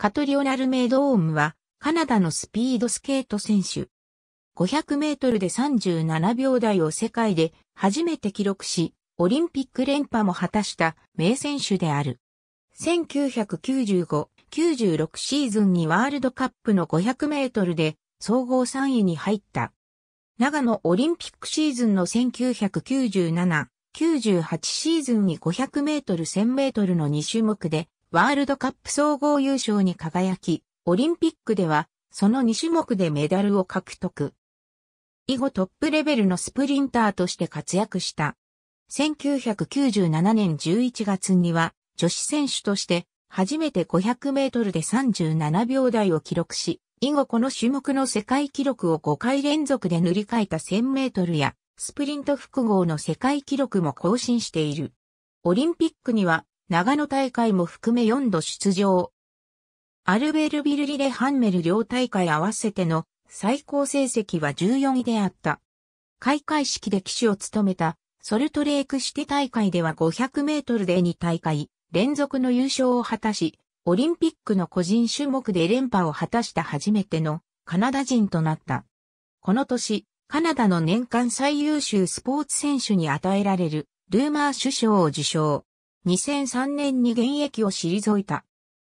カトリオ・ナルメイド・オームは、カナダのスピードスケート選手。500メートルで37秒台を世界で初めて記録し、オリンピック連覇も果たした名選手である。1995、96シーズンにワールドカップの500メートルで総合3位に入った。長野オリンピックシーズンの1997、98シーズンに500メートル1000メートルの2種目でワールドカップ総合優勝に輝き、オリンピックでは、その2種目でメダルを獲得。以後トップレベルのスプリンターとして活躍した。1997年11月には、女子選手として、初めて500メートルで37秒台を記録し、以後この種目の世界記録を5回連続で塗り替えた1000メートルや、スプリント複合の世界記録も更新している。オリンピックには長野大会も含め4度出場。アルベルビルリレハンメル両大会合わせての最高成績は14位であった。開会式で騎手を務めたソルトレークシティ大会では500メートルで2大会連続の優勝を果たし、オリンピックの個人種目で連覇を果たした初めてのカナダ人となった。この年、カナダの年間最優秀スポーツ選手に与えられるルーマー首相を受賞。2003年に現役を退いた。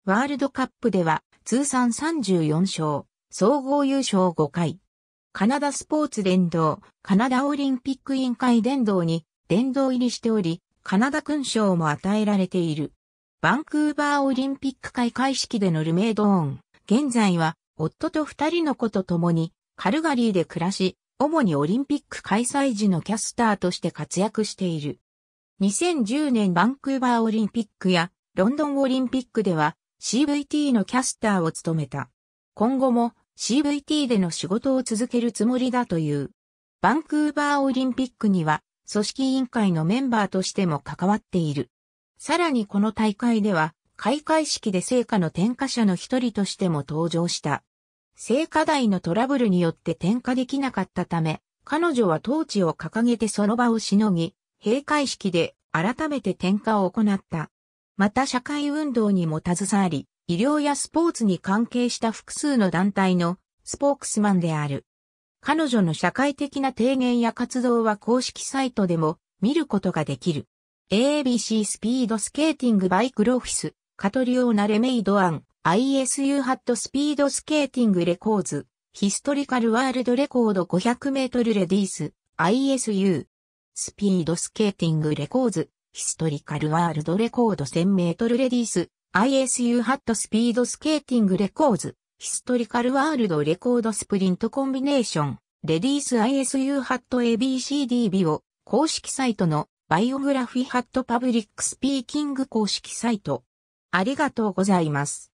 ワールドカップでは通算34勝、総合優勝5回。カナダスポーツ連動、カナダオリンピック委員会殿堂に殿堂入りしており、カナダ勲章も与えられている。バンクーバーオリンピック開会式でのルメイドーン。現在は、夫と二人の子と共に、カルガリーで暮らし、主にオリンピック開催時のキャスターとして活躍している。2010年バンクーバーオリンピックやロンドンオリンピックでは CVT のキャスターを務めた。今後も CVT での仕事を続けるつもりだという。バンクーバーオリンピックには組織委員会のメンバーとしても関わっている。さらにこの大会では開会式で聖火の点火者の一人としても登場した。聖火台のトラブルによって点火できなかったため、彼女はトーチを掲げてその場をしのぎ、閉会式で改めて点火を行った。また社会運動にも携わり、医療やスポーツに関係した複数の団体のスポークスマンである。彼女の社会的な提言や活動は公式サイトでも見ることができる。ABC スピードスケーティングバイクロフィス、カトリオーナレメイドアン、ISU ハットスピードスケーティングレコーズ、ヒストリカルワールドレコード500メートルレディース、ISU、スピードスケーティングレコーズ、ヒストリカルワールドレコード1000メートルレディース、ISU ハットスピードスケーティングレコーズ、ヒストリカルワールドレコードスプリントコンビネーション、レディース ISU ハット ABCDB を公式サイトのバイオグラフィハットパブリックスピーキング公式サイト。ありがとうございます。